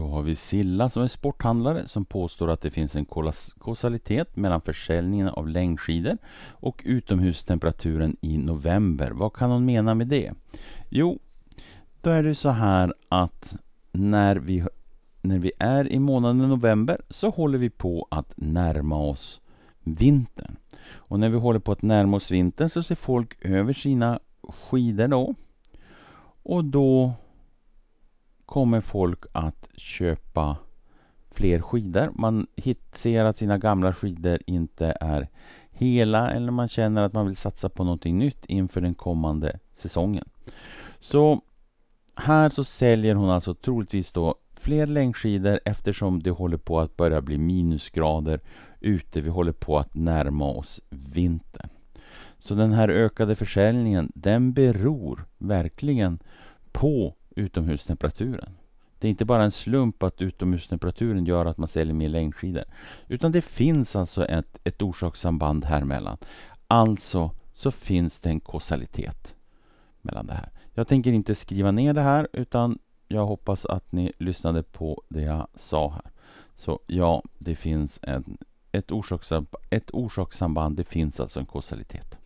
Då har vi Silla som är sporthandlare som påstår att det finns en kausalitet mellan försäljningen av längdskidor och utomhustemperaturen i november. Vad kan hon mena med det? Jo, då är det så här att när vi, när vi är i månaden november så håller vi på att närma oss vintern. Och när vi håller på att närma oss vintern så ser folk över sina skidor då. Och då kommer folk att köpa fler skidor. Man ser att sina gamla skidor inte är hela eller man känner att man vill satsa på någonting nytt inför den kommande säsongen. Så här så säljer hon alltså troligtvis då fler längdskidor eftersom det håller på att börja bli minusgrader ute. Vi håller på att närma oss vintern. Så den här ökade försäljningen den beror verkligen på utomhustemperaturen. Det är inte bara en slump att utomhustemperaturen gör att man säljer mer längdskidor. Utan det finns alltså ett, ett orsakssamband här mellan. Alltså så finns det en kausalitet mellan det här. Jag tänker inte skriva ner det här utan jag hoppas att ni lyssnade på det jag sa här. Så ja, det finns en, ett, orsakssamband, ett orsakssamband. Det finns alltså en kausalitet.